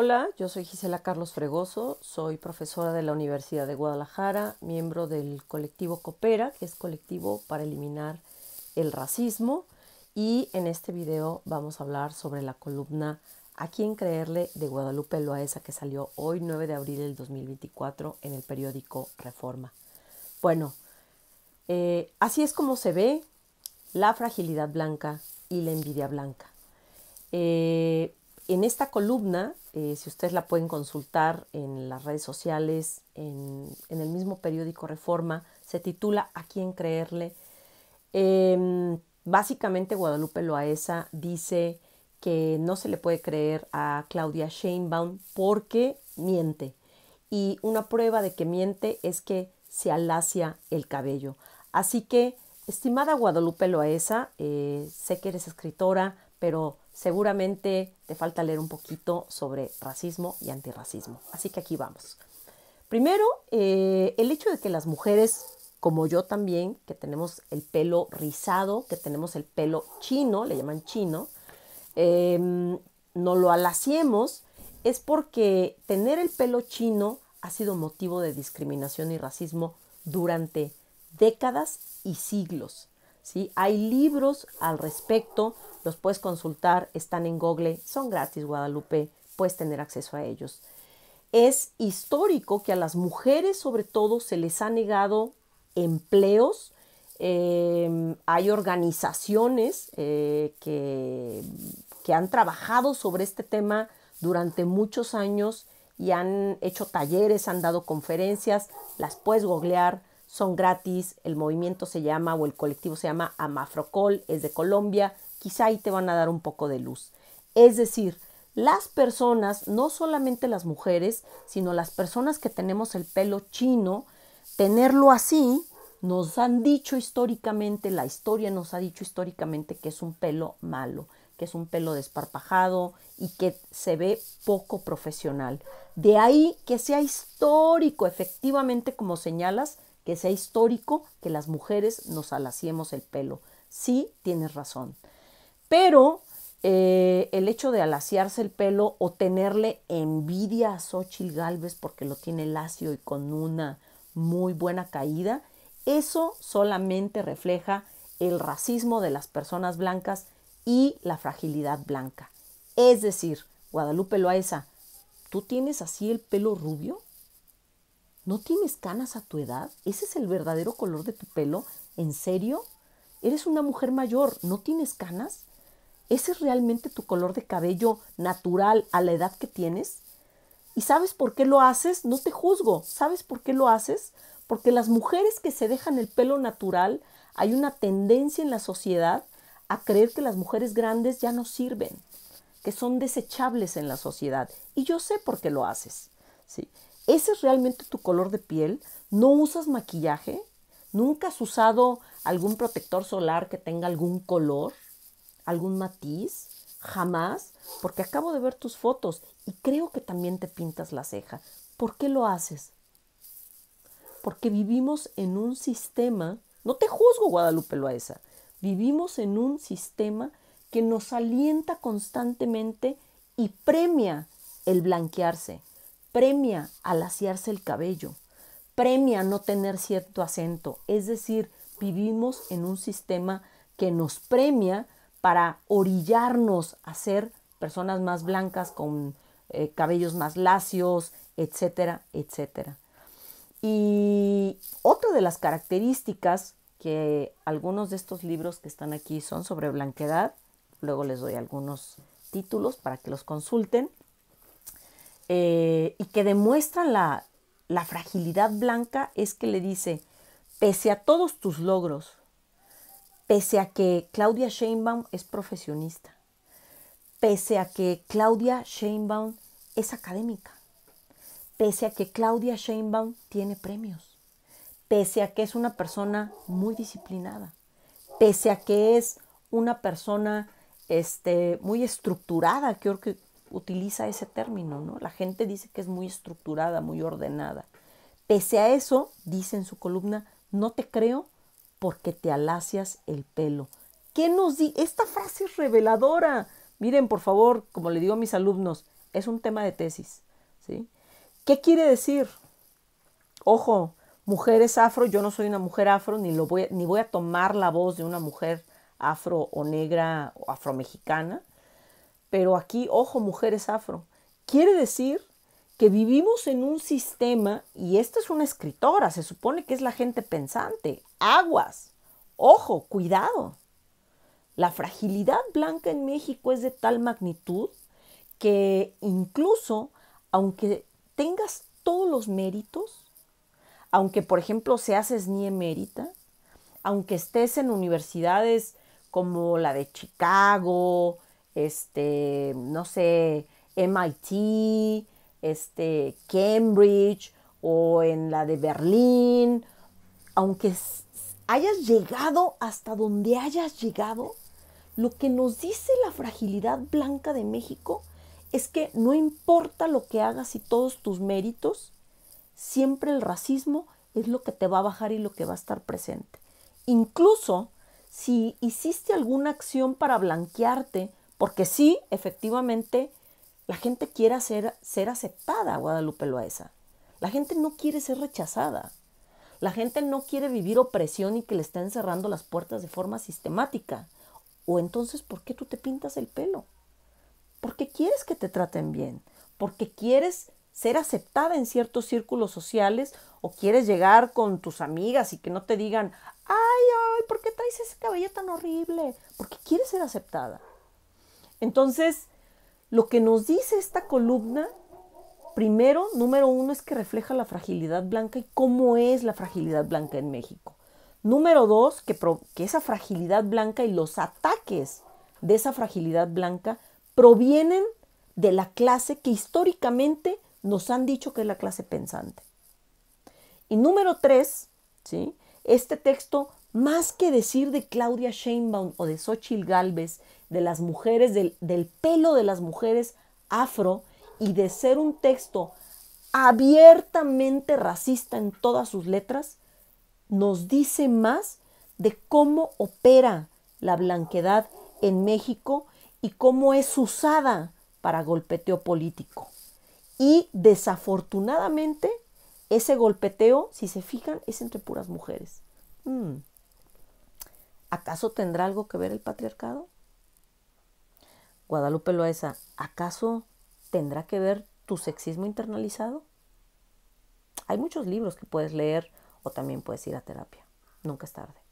Hola, yo soy Gisela Carlos Fregoso, soy profesora de la Universidad de Guadalajara, miembro del colectivo Coopera, que es colectivo para eliminar el racismo, y en este video vamos a hablar sobre la columna ¿A quién creerle? de Guadalupe Loaesa que salió hoy 9 de abril del 2024 en el periódico Reforma. Bueno, eh, así es como se ve la fragilidad blanca y la envidia blanca. Eh, en esta columna, eh, si ustedes la pueden consultar en las redes sociales, en, el mismo periódico Reforma, se titula ¿A quién creerle? Em, básicamente Guadalupe Loaesa dice que no se le puede creer a Claudia Sheinbaum porque miente. Y una prueba de que miente es que se alacia el cabello. Así que, estimada Guadalupe Loaesa, eh, sé que eres escritora, pero seguramente te falta leer un poquito sobre racismo y antirracismo. Así que aquí vamos. Primero, eh, el hecho de que las mujeres, como yo también, que tenemos el pelo rizado, que tenemos el pelo chino, le llaman chino, em, no lo alaciemos, es porque tener el pelo chino ha sido motivo de discriminación y racismo durante décadas y siglos. Hay libros al respecto, los puedes consultar, están en Google, son gratis Guadalupe, puedes tener acceso a ellos. Es histórico que a las mujeres sobre todo se les ha negado empleos, em, hay organizaciones eh, que, que han trabajado sobre este tema durante muchos años y han hecho talleres, han dado conferencias, las puedes googlear, son gratis, el movimiento se llama o el colectivo se llama Amafrocol, es de Colombia, quizá ahí te van a dar un poco de luz. Es decir, las personas, no solamente las mujeres, sino las personas que tenemos el pelo chino, tenerlo así, nos han dicho históricamente, la historia nos ha dicho históricamente que es un pelo malo, que es un pelo desparpajado y que se ve poco profesional. De ahí que sea histórico, efectivamente, como señalas, que sea histórico que las mujeres nos alaciemos el pelo. Sí, tienes razón. Pero eh, el hecho de alaciarse el pelo o tenerle envidia a Xochitl Galvez porque lo tiene lacio y con una muy buena caída, eso solamente refleja el racismo de las personas blancas y la fragilidad blanca. Es decir, Guadalupe Loaesa, ¿tú tienes así el pelo rubio? ¿No tienes canas a tu edad? ¿Ese es el verdadero color de tu pelo? ¿En serio? ¿Eres una mujer mayor? ¿No tienes canas? ¿Ese es realmente tu color de cabello natural a la edad que tienes? ¿Y sabes por qué lo haces? No te juzgo. ¿Sabes por qué lo haces? Porque las mujeres que se dejan el pelo natural, hay una tendencia en la sociedad a creer que las mujeres grandes ya no sirven, que son desechables en la sociedad. Y yo sé por qué lo haces. ¿sí? ¿Ese es realmente tu color de piel? ¿No usas maquillaje? ¿Nunca has usado algún protector solar que tenga algún color? ¿Algún matiz? Jamás, porque acabo de ver tus fotos y creo que también te pintas la ceja. ¿Por qué lo haces? Porque vivimos en un sistema, no te juzgo Guadalupe Loaesa, vivimos en un sistema que nos alienta constantemente y premia el blanquearse, premia al asearse el cabello, premia no tener cierto acento, es decir, vivimos en un sistema que nos premia para orillarnos a ser personas más blancas con eh, cabellos más lacios, etcétera, etcétera. Y otra de las características que algunos de estos libros que están aquí son sobre blanquedad, luego les doy algunos títulos para que los consulten, eh, y que demuestra la, fragilidad blanca es que le dice, pese a todos tus logros, pese a que Claudia Sheinbaum es profesionista, pese a que Claudia Sheinbaum es académica, pese a que Claudia Sheinbaum tiene premios, pese a que es una persona muy disciplinada, pese a que es una persona este, muy estructurada, creo que, utiliza ese término, ¿no? La gente dice que es muy estructurada, muy ordenada. Pese a eso, dice en su columna, no te creo porque te alacias el pelo. ¿Qué nos di? Esta frase es reveladora. Miren, por favor, como le digo a mis alumnos, es un tema de tesis, ¿sí? ¿Qué quiere decir? Ojo, mujeres afro, yo no soy una mujer afro, ni, lo voy, ni voy a tomar la voz de una mujer afro o negra o afromexicana, pero aquí, ojo, mujeres afro, quiere decir que vivimos en un sistema, y esta es una escritora, se supone que es la gente pensante, aguas, ojo, cuidado. La fragilidad blanca en México es de tal magnitud que incluso aunque tengas todos los méritos, aunque por ejemplo se seas emérita, aunque estés en universidades como la de Chicago, este, no sé, MIT, este, Cambridge o en la de Berlín, aunque hayas llegado hasta donde hayas llegado, lo que nos dice la fragilidad blanca de México es que no importa lo que hagas y todos tus méritos, siempre el racismo es lo que te va a bajar y lo que va a estar presente. Incluso si hiciste alguna acción para blanquearte porque sí, efectivamente, la gente quiere ser, ser aceptada, Guadalupe Loaesa. La gente no quiere ser rechazada. La gente no quiere vivir opresión y que le estén cerrando las puertas de forma sistemática. O entonces, ¿por qué tú te pintas el pelo? Porque quieres que te traten bien, porque quieres ser aceptada en ciertos círculos sociales o quieres llegar con tus amigas y que no te digan, ay, ay, ¿por qué traes ese cabello tan horrible? Porque quieres ser aceptada. Entonces, lo que nos dice esta columna, primero, número uno, es que refleja la fragilidad blanca y cómo es la fragilidad blanca en México. Número dos, que, esa fragilidad blanca y los ataques de esa fragilidad blanca provienen de la clase que históricamente nos han dicho que es la clase pensante. Y número tres, ¿sí? este texto más que decir de Claudia Sheinbaum o de Xochitl Galvez, de las mujeres, del, pelo de las mujeres afro y de ser un texto abiertamente racista en todas sus letras, nos dice más de cómo opera la blanquedad en México y cómo es usada para golpeteo político. Y desafortunadamente, ese golpeteo, si se fijan, es entre puras mujeres. Mm. ¿acaso tendrá algo que ver el patriarcado? Guadalupe Loaesa, ¿acaso tendrá que ver tu sexismo internalizado? Hay muchos libros que puedes leer o también puedes ir a terapia. Nunca es tarde.